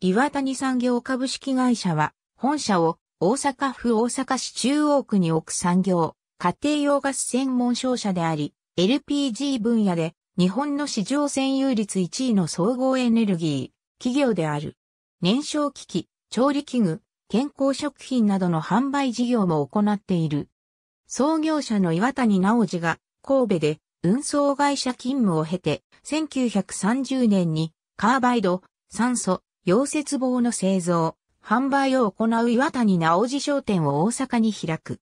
岩谷産業株式会社は、本社を大阪府大阪市中央区に置く産業、家庭用ガス専門商社であり、LPG 分野で日本の市場占有率1位の総合エネルギー、企業である。燃焼機器、調理器具、健康食品などの販売事業も行っている。創業者の岩谷直次が神戸で運送会社勤務を経て1930年にカーバイド、酸素、溶接棒の製造、販売を行う岩谷直治商店を大阪に開く。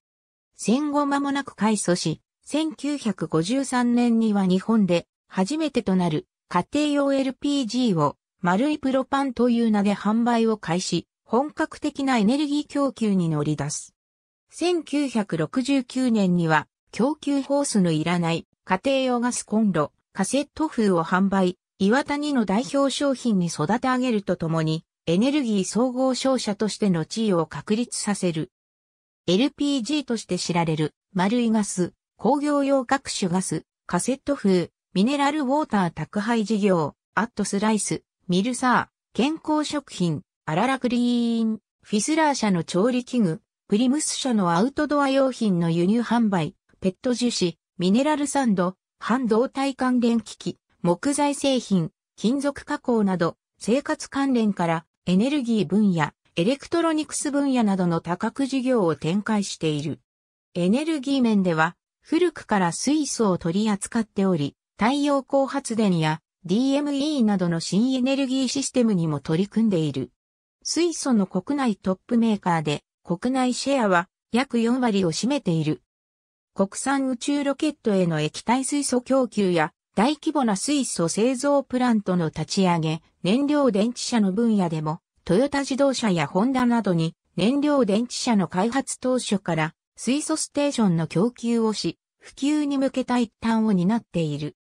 戦後間もなく改祖し、1953年には日本で初めてとなる家庭用 LPG を丸いプロパンという名で販売を開始、本格的なエネルギー供給に乗り出す。1969年には供給ホースのいらない家庭用ガスコンロ、カセット風を販売、岩谷の代表商品に育て上げるとともに、エネルギー総合商社としての地位を確立させる。LPG として知られる、丸いガス、工業用各種ガス、カセット風、ミネラルウォーター宅配事業、アットスライス、ミルサー、健康食品、アララクリーン、フィスラー社の調理器具、プリムス社のアウトドア用品の輸入販売、ペット樹脂、ミネラルサンド、半導体関連機器、木材製品、金属加工など、生活関連からエネルギー分野、エレクトロニクス分野などの多角事業を展開している。エネルギー面では、古くから水素を取り扱っており、太陽光発電や DME などの新エネルギーシステムにも取り組んでいる。水素の国内トップメーカーで、国内シェアは約4割を占めている。国産宇宙ロケットへの液体水素供給や大規模な水素製造プラントの立ち上げ、燃料電池車の分野でも、トヨタ自動車やホンダなどに燃料電池車の開発当初から水素ステーションの供給をし、普及に向けた一端を担っている。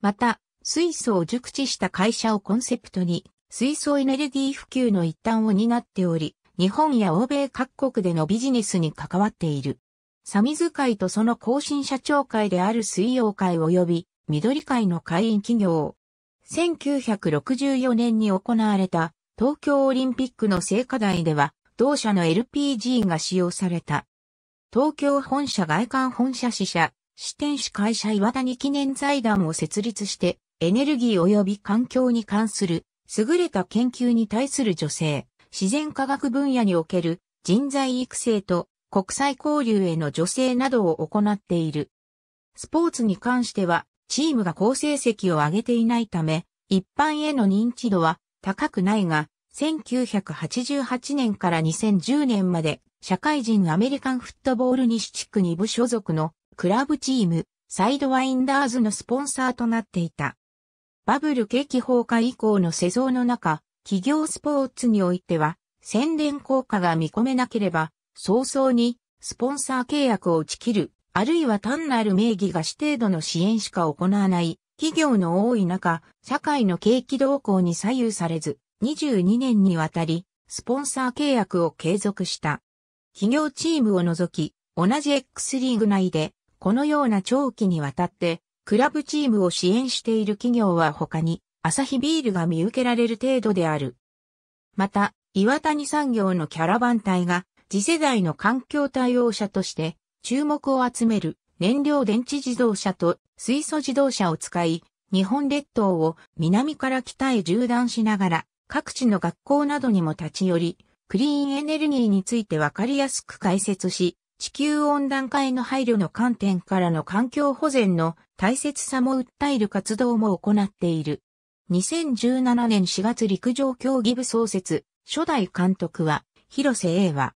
また、水素を熟知した会社をコンセプトに、水素エネルギー普及の一端を担っており、日本や欧米各国でのビジネスに関わっている。サミズ会とその更進社長会である水曜会及び緑会の会員企業。1964年に行われた東京オリンピックの聖火台では同社の LPG が使用された。東京本社外観本社支社、支店支会社岩谷記念財団を設立してエネルギー及び環境に関する優れた研究に対する女性、自然科学分野における人材育成と国際交流への助成などを行っている。スポーツに関してはチームが好成績を上げていないため、一般への認知度は高くないが、1988年から2010年まで社会人アメリカンフットボール西地区2部所属のクラブチームサイドワインダーズのスポンサーとなっていた。バブル景気崩壊以降の世相の中、企業スポーツにおいては宣伝効果が見込めなければ早々にスポンサー契約を打ち切るあるいは単なる名義が指定度の支援しか行わない企業の多い中、社会の景気動向に左右されず、22年にわたり、スポンサー契約を継続した。企業チームを除き、同じ X リーグ内で、このような長期にわたって、クラブチームを支援している企業は他に、アサヒビールが見受けられる程度である。また、岩谷産業のキャラバン隊が、次世代の環境対応者として、注目を集める燃料電池自動車と水素自動車を使い、日本列島を南から北へ縦断しながら、各地の学校などにも立ち寄り、クリーンエネルギーについてわかりやすく解説し、地球温暖化への配慮の観点からの環境保全の大切さも訴える活動も行っている。2017年4月陸上競技部創設、初代監督は、広瀬英和。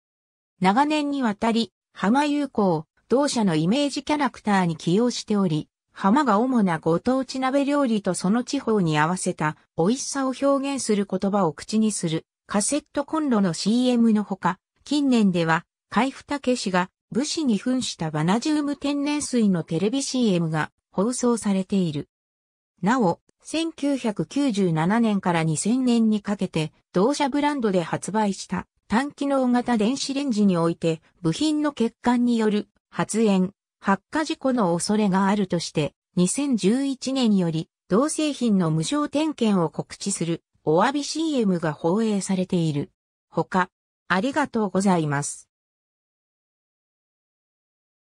長年にわたり、浜友好、同社のイメージキャラクターに起用しており、浜が主なご当地鍋料理とその地方に合わせた美味しさを表現する言葉を口にするカセットコンロの CM のほか、近年では、海部武氏が武士に扮したバナジウム天然水のテレビ CM が放送されている。なお、1997年から2000年にかけて同社ブランドで発売した単機能型電子レンジにおいて部品の欠陥による発煙、発火事故の恐れがあるとして2011年より同製品の無償点検を告知するお詫び CM が放映されている。他、ありがとうございます。